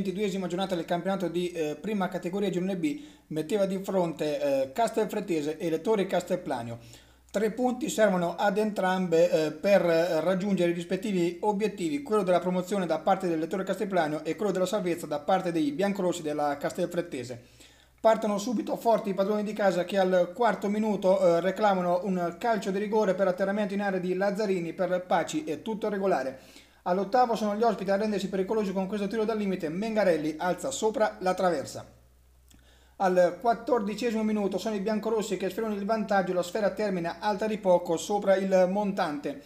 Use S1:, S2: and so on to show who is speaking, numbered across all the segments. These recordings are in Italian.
S1: 22esima giornata del campionato di eh, prima categoria Girone B metteva di fronte eh, Castelfrettese e Lettori Castelplanio. Tre punti servono ad entrambe eh, per eh, raggiungere i rispettivi obiettivi, quello della promozione da parte del Lettore Castelplanio e quello della salvezza da parte dei biancorossi della Castelfrettese. Partono subito forti i padroni di casa che al quarto minuto eh, reclamano un calcio di rigore per atterramento in area di Lazzarini per Paci e tutto regolare. All'ottavo sono gli ospiti a rendersi pericolosi con questo tiro dal limite. Mengarelli alza sopra la traversa. Al quattordicesimo minuto sono i biancorossi che sferano il vantaggio, la sfera termina alta di poco sopra il montante.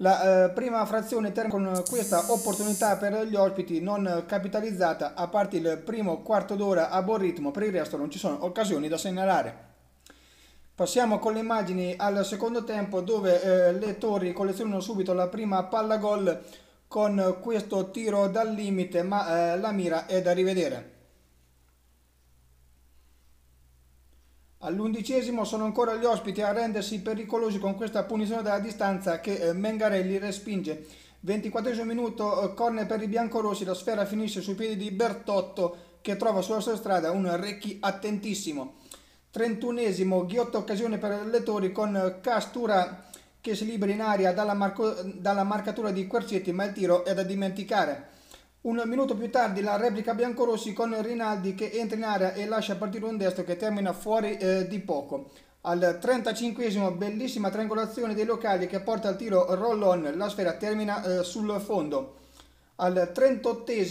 S1: La eh, prima frazione termina con questa opportunità per gli ospiti non capitalizzata, a parte il primo quarto d'ora a buon ritmo, per il resto non ci sono occasioni da segnalare. Passiamo con le immagini al secondo tempo dove eh, le torri collezionano subito la prima palla gol con questo tiro dal limite ma eh, la mira è da rivedere all'undicesimo sono ancora gli ospiti a rendersi pericolosi con questa punizione dalla distanza che eh, Mengarelli respinge 24 minuto eh, corne per i biancorossi la sfera finisce sui piedi di Bertotto che trova sulla sua strada un Recchi attentissimo 31esimo ghiotta occasione per i lettori con eh, Castura che si libera in aria dalla, marco, dalla marcatura di Quercetti, ma il tiro è da dimenticare. Un minuto più tardi la replica biancorossi con Rinaldi che entra in area e lascia partire un destro che termina fuori eh, di poco. Al 35 bellissima triangolazione dei locali che porta al tiro roll-on, la sfera termina eh, sul fondo. Al 38 eh,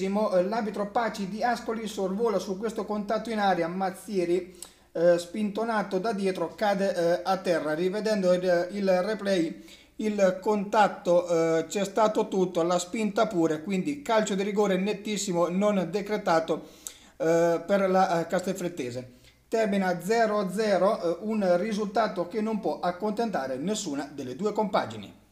S1: l'arbitro Paci di Ascoli sorvola su questo contatto in aria Mazzieri eh, spintonato da dietro cade eh, a terra. Rivedendo il, il replay il contatto eh, c'è stato tutto, la spinta pure, quindi calcio di rigore nettissimo non decretato eh, per la eh, Castelfrettese. Termina 0-0, un risultato che non può accontentare nessuna delle due compagini.